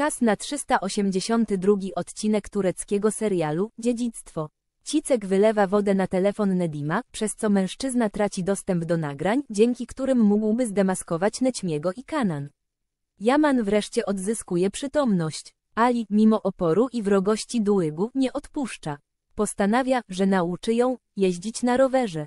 Czas na 382 odcinek tureckiego serialu Dziedzictwo. Cicek wylewa wodę na telefon Nedima, przez co mężczyzna traci dostęp do nagrań, dzięki którym mógłby zdemaskować Nećmiego i Kanan. Jaman wreszcie odzyskuje przytomność. Ali, mimo oporu i wrogości Dułygu, nie odpuszcza. Postanawia, że nauczy ją jeździć na rowerze.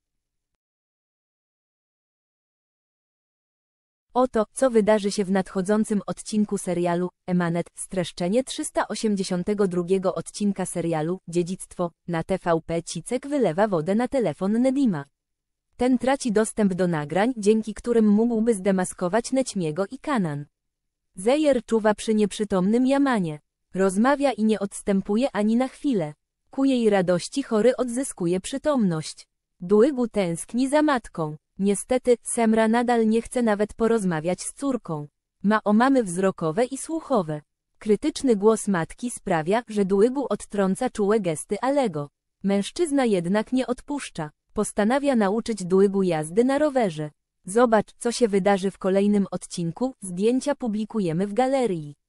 Oto, co wydarzy się w nadchodzącym odcinku serialu Emanet, streszczenie 382 odcinka serialu Dziedzictwo na TVP Cicek wylewa wodę na telefon Nedima. Ten traci dostęp do nagrań, dzięki którym mógłby zdemaskować Nećmiego i Kanan. Zejer czuwa przy nieprzytomnym Jamanie. Rozmawia i nie odstępuje ani na chwilę. Ku jej radości chory odzyskuje przytomność. Dłygu tęskni za matką. Niestety, Semra nadal nie chce nawet porozmawiać z córką. Ma omamy wzrokowe i słuchowe. Krytyczny głos matki sprawia, że Dłygu odtrąca czułe gesty Alego. Mężczyzna jednak nie odpuszcza. Postanawia nauczyć Dłygu jazdy na rowerze. Zobacz, co się wydarzy w kolejnym odcinku, zdjęcia publikujemy w galerii.